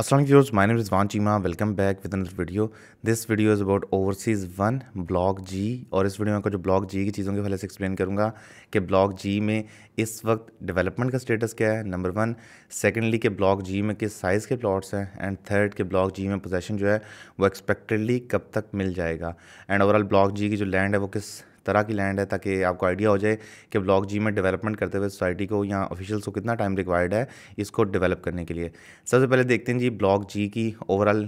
Aslam viewers my name is Cheema welcome back with with video this video is about overseas one block G और इस video में आपको जो block G की चीज़ों के पहले से एक्सप्लेन करूँगा कि ब्लॉक जी में इस वक्त डेवलपमेंट का स्टेटस क्या है नंबर वन सेकेंडली के ब्लॉक जी में किस साइज़ के प्लॉट्स हैं एंड थर्ड के ब्लॉक जी में पोजेशन जो है वो एक्सपेक्टेडली कब तक मिल जाएगा एंड ओवरऑल ब्लॉक जी की जो लैंड है वो किस तरह की लैंड है ताकि आपको आइडिया हो जाए कि ब्लॉक जी में डेवलपमेंट करते हुए सोसाइटी को या ऑफिशियल्स को कितना टाइम रिक्वायर्ड है इसको डेवलप करने के लिए सबसे पहले देखते हैं जी ब्लॉक जी की ओवरऑल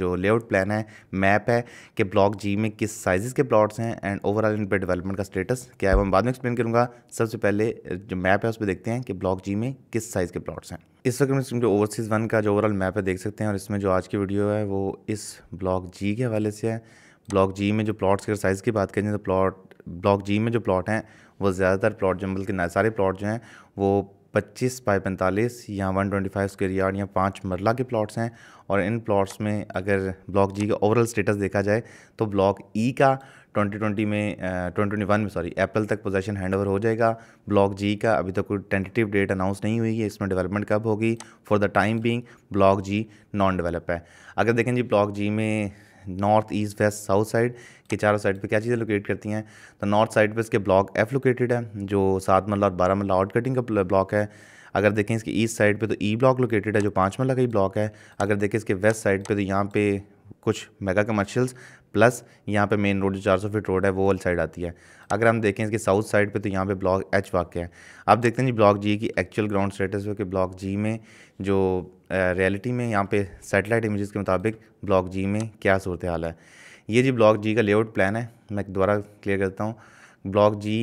जो लेआउट प्लान है मैप है कि ब्लॉक जी में किस साइज़ के प्लाट्स हैं एंड ओवरऑल इन पर डेवलपमेंट का स्टेटस क्या है मैं बाद में एक्सप्लेन करूँगा सबसे पहले जो मैप है उस पर देखते हैं कि ब्लॉक जी में किस साइज़ के प्लाट्स हैं इस वक्त में जो ओवरसीज़ वन का जो ओवरऑल मैप है देख सकते हैं और इसमें जो आज की वीडियो है वो इस ब्लॉक जी के हवाले से है ब्लॉक जी में जो प्लॉट्स के साइज़ की बात करें तो प्लॉट ब्लॉक जी में जो प्लॉट हैं वो ज़्यादातर प्लॉट जो बल्कि सारे प्लॉट जो हैं वो पच्चीस बाई पैंतालीस या one twenty five square yard या पाँच मरला के प्लॉट्स हैं और इन प्लॉट्स में अगर ब्लॉक जी का ओवरऑल स्टेटस देखा जाए तो ब्लॉक ई e का 2020 में ट्वेंटी ट्वेंटी वन में सॉरी अप्रैल तक पोजेशन हैंड ओवर हो जाएगा ब्लॉक जी का अभी तक तो कोई टेंटेटिव डेट अनाउंस नहीं हुई है इसमें डेवलपमेंट कब होगी for the time being block G non develop है अगर देखें जी ब्लॉक जी में north east west south side के चारों साइड पे क्या चीज़ें लोकेट करती हैं तो नॉर्थ साइड पे इसके ब्लॉक एफ लोकेटेड है जो सात मल्ला और बारह मल्ला आउट कटिंग का ब्लॉक है अगर देखें इसके ईस्ट साइड पे तो ई e ब्लॉक लोकेटेड है जो पाँच मल्ला का ही ब्लॉक है अगर देखें इसके वेस्ट साइड पे तो यहाँ पे कुछ मेगा कमर्शियल्स प्लस यहाँ पे मेन रोड जो चार सौ फीट रोड है वो वाली साइड आती है अगर हम देखें इसके साउथ साइड पे तो यहाँ पे ब्लॉक एच वाक्य है आप देखते हैं जी ब्लॉक जी की एक्चुअल ग्राउंड स्टेटस है कि ब्लॉक जी में जो रियलिटी में यहाँ पे सैटेलाइट इमेजेस के मुताबिक ब्लॉक जी में क्या सूरत हाल है ये जी ब्लॉक जी का लेआउट प्लान है मैं दोबारा क्लियर करता हूँ ब्लॉक जी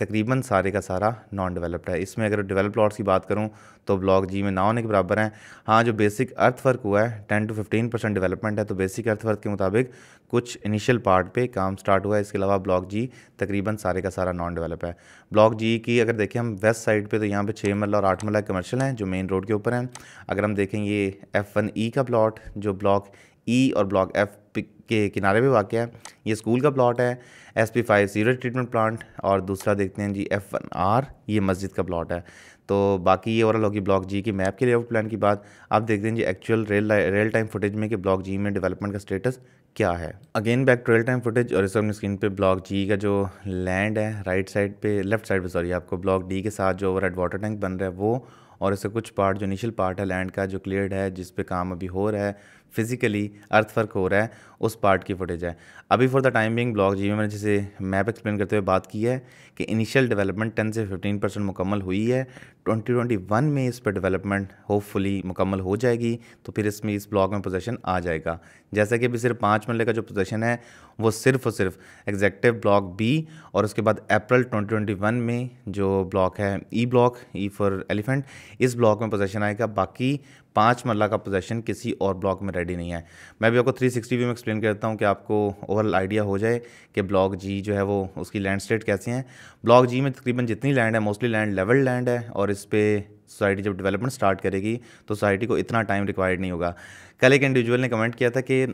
तकरीबन सारे का सारा नॉन डेवलप्ड है इसमें अगर डेवलप प्लॉट्स की बात करूँ तो ब्लॉक जी में ना होने के बराबर हैं हाँ जो बेसिक अर्थ वर्क हुआ है ten to fifteen percent development है तो बेसिक अर्थ वर्क के मुताबिक कुछ इनिशियल पार्ट पे काम स्टार्ट हुआ है इसके अलावा ब्लॉक जी तकरीबन सारे का सारा नॉन डेवलप है ब्लॉक जी की अगर देखें हम वेस्ट साइड पर तो यहाँ पर छः मल्ला और आठ मल्ला कमर्शल हैं जो मेन रोड के ऊपर हैं अगर हम देखें ये एफ़ वन ई का प्लाट जो ब्लॉक ई e और ब्लॉक एफ के किनारे पे वाक़ है ये स्कूल का प्लॉट है S P five sewerage treatment plant और दूसरा देखते हैं जी एफ वन आर ये मस्जिद का प्लॉट है तो बाकी ये ओवरऑल होगी ब्लॉक जी की मैप के लेआउट प्लान की बात आप देखते हैं जी actual real real time footage में कि ब्लॉक जी में डेवलपमेंट का स्टेटस क्या है again back to real time footage और इस अपनी स्क्रीन पे ब्लॉक जी का जो लैंड है राइट साइड पे लेफ्ट साइड पे सॉरी आपको ब्लॉक डी के साथ जो ओवर वाटर टैंक बन रहा है वो और इसका कुछ पार्ट जो इनिशियल पार्ट है लैंड का जो क्लियर है जिस पे काम अभी हो रहा है फिजिकली अर्थवर्क हो रहा है उस पार्ट की फुटेज है अभी for the time being block G में मैंने जैसे मैप एक्सप्लेन करते हुए बात की है कि इनिशियल डेवलपमेंट टेन से फिफ्टीन परसेंट मुकम्मल हुई है ट्वेंटी ट्वेंटी वन में इस पर डेवलपमेंट होपफुली मुकम्मल हो जाएगी तो फिर इसमें इस ब्लॉक में पोजेशन आ जाएगा जैसा कि अभी सिर्फ पाँच मरले का जो पोजेशन है वो सिर्फ और सिर्फ एग्जैक्टिव ब्लॉक बी और उसके बाद अप्रैल ट्वेंटी ट्वेंटी वन में जो ब्लॉक है E block E for elephant इस ब्लॉक में पोजेशन आएगा बाकी पाँच मरला का पोजेशन किसी और ब्लॉक में रेडी नहीं है मैं भी आपको 360 व्यू में एक्सप्लेन करता हूँ कि आपको ओवरऑल आइडिया हो जाए कि ब्लॉक जी जो है वो उसकी लैंड स्टेट कैसी है ब्लॉक जी में तकरीबन जितनी लैंड है मोस्टली लैंड लेवल लैंड है और इस पर सोसाइटी जब डेवलपमेंट स्टार्ट करेगी तो सोसाइटी को इतना टाइम रिक्वायर्ड नहीं होगा कल एक इंडिविजुअल ने कमेंट किया था कि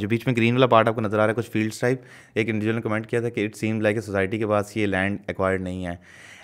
जो बीच में ग्रीन वाला पार्ट आपको नज़र आ रहा है कुछ फील्ड्स टाइप एक इंडिविजुअल ने कमेंट किया था कि इट सीम लाइक सोसाइटी के पास ये लैंड एक्वायर्ड नहीं है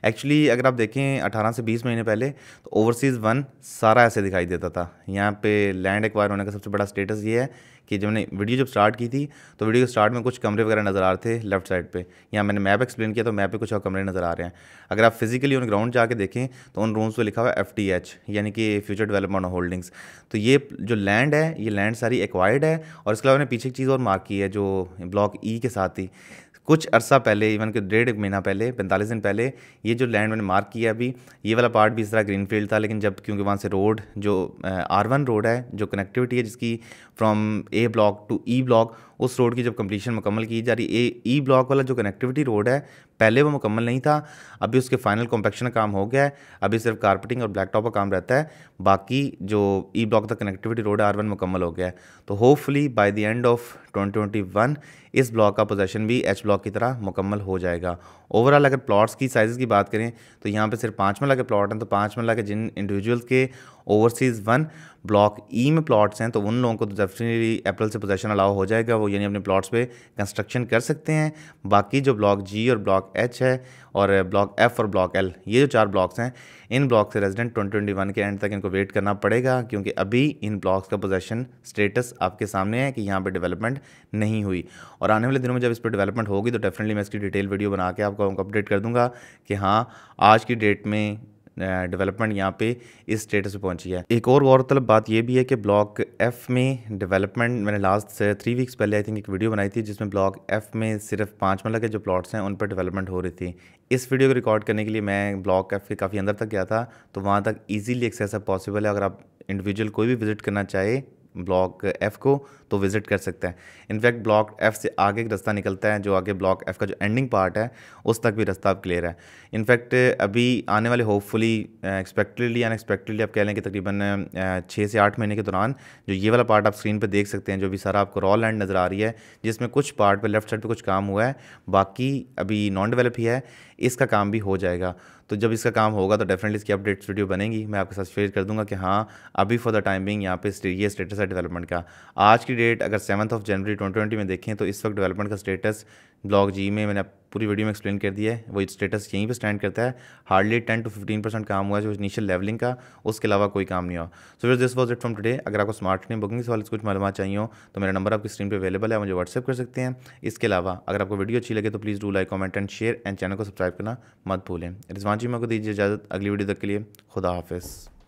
एक्चुअली अगर आप देखें 18 से 20 महीने पहले तो ओवरसीज़ वन सारा ऐसे दिखाई देता था यहाँ पे लैंड एक्वायर होने का सबसे बड़ा स्टेटस ये है कि जब मैंने वीडियो जब स्टार्ट की थी तो वीडियो के स्टार्ट में कुछ कमरे वगैरह नज़र आ रहे थे लेफ्ट साइड पे यहाँ मैंने मैप एक्सप्लेन किया तो मैप पे कुछ और कमरे नज़र आ रहे हैं अगर आप फिजिकली उन ग्राउंड जाके देखें तो उन रूम्स पर लिखा हुआ एफ टी एच यानी कि फ्यूचर डेवलपमेंट होल्डिंग्स तो ये जो लैंड है ये लैंड सारी एक्वायर्ड है और इसके अलावा मैंने पीछे एक चीज़ और मार्क की है जो ब्लॉक ई e के साथ ही कुछ अरसा पहले इवन के डेढ़ महीना पहले पैंतालीस दिन पहले ये जो लैंड मैंने मार्क किया अभी ये वाला पार्ट भी इस तरह ग्रीन फील्ड था लेकिन जब क्योंकि वहाँ से रोड जो आर वन रोड है जो कनेक्टिविटी है जिसकी from A block to E block उस रोड की जब कंप्लीशन मुकम्मल की जा रही है ई ब्लॉक e वाला जो कनेक्टिविटी रोड है पहले वो मुकम्मल नहीं था अभी उसके फाइनल कॉम्पेक्शन का काम हो गया है अभी सिर्फ कारपेटिंग और ब्लैक टॉप का काम रहता है बाकी जो ई ब्लॉक तक कनेक्टिविटी रोड है आर वन मुकम्मल हो गया है तो hopefully by the end of 2021 इस ब्लॉक का पोजेशन भी एच ब्लॉक की तरह मुकम्मल हो जाएगा ओवरऑल अगर प्लॉट्स की साइज़ की बात करें तो यहाँ पर सिर्फ पाँच मल्ला के प्लाट हैं तो पाँच मल्ला के जिन इंडिविजुअल्स के ओवरसीज़ वन ब्लॉक ई में प्लॉट्स हैं तो उन लोगों को तो डेफिनेटली एप्पल से पोजेशन अलाउ हो जाएगा वो यानी अपने प्लॉट्स पे कंस्ट्रक्शन कर सकते हैं बाकी जो ब्लॉक जी और ब्लॉक एच है और ब्लॉक एफ और ब्लॉक एल ये जो चार ब्लॉक्स हैं इन ब्लॉक से रेजिडेंट ट्वेंटी ट्वेंटी वन के एंड तक इनको वेट करना पड़ेगा क्योंकि अभी इन ब्लॉक्स का पोजेशन स्टेटस आपके सामने है कि यहाँ पर डेवलपमेंट नहीं हुई और आने वाले दिनों में जब इस पर डेवलपमेंट होगी तो डेफिनेटली मैं इसकी डिटेल वीडियो बना के आपको अपडेट कर दूँगा कि हाँ आज की डेट में डेवलपमेंट यहाँ पे इस स्टेटस पे पहुँची है एक और गौरतलब बात यह भी है कि ब्लॉक एफ़ में डेवलपमेंट मैंने लास्ट थ्री वीक्स पहले आई थिंक एक वीडियो बनाई थी जिसमें ब्लॉक एफ़ में सिर्फ पाँच मल मतलब के जो प्लॉट्स हैं उन पर डेवलपमेंट हो रही थी इस वीडियो को रिकॉर्ड करने के लिए मैं ब्लॉक एफ़ के काफ़ी अंदर तक गया था तो वहाँ तक ईजिली एक्सेस पॉसिबल है अगर आप इंडिविजुअल कोई भी विजिट करना चाहे ब्लॉक एफ़ को तो विज़िट कर सकते हैं इनफैक्ट ब्लॉक एफ़ से आगे एक रास्ता निकलता है जो आगे ब्लॉक एफ़ का जो एंडिंग पार्ट है उस तक भी रास्ता अब क्लियर है इनफैक्ट अभी आने वाले होपफुली एक्सपेक्टेडली अनएक्सपेक्टेडली आप कह लें कि तकरीबन uh, छः से आठ महीने के दौरान जो ये वाला पार्ट आप स्क्रीन पर देख सकते हैं जो भी सारा आपको रॉ लैंड नज़र आ रही है जिसमें कुछ पार्ट पर लेफ्ट साइड पर कुछ काम हुआ है बाकी अभी नॉन डेवलप ही है इसका काम भी हो जाएगा तो जब इसका काम होगा तो डेफिनेटली इसकी अपडेट्स वीडियो बनेगी मैं आपके साथ शेयर कर दूंगा कि हाँ अभी फॉर द टाइमिंग यहाँ पे ये स्टेटस है डेवलपमेंट का आज की डेट अगर seventh of January twenty twenty में देखें तो इस वक्त डेवलपमेंट का स्टेटस ब्लॉग जी में मैंने पूरी वीडियो में एक्सप्लेन कर दिया है वो स्टेटस यहीं पे स्टैंड करता है hardly ten to fifteen percent काम हुआ है जो इनिशियल लेवलिंग का उसके अलावा कोई काम नहीं हुआ सो फिर this was it from today अगर आपको स्मार्ट ट्रेनिंग बुकिंग से कुछ मालूम चाहिए हो तो मेरा नंबर आपकी स्क्रीन पर अवेलेबल है मुझे व्हाट्सअप कर सकते हैं इसके अलावा अगर आपको वीडियो अच्छी लगे तो please do like comment and share and channel को सब्सक्राइब करना मत भूलें रिजवान जी मैं को दीजिए इजाज़त अगली वीडियो तक के लिए खुदा हाफिज़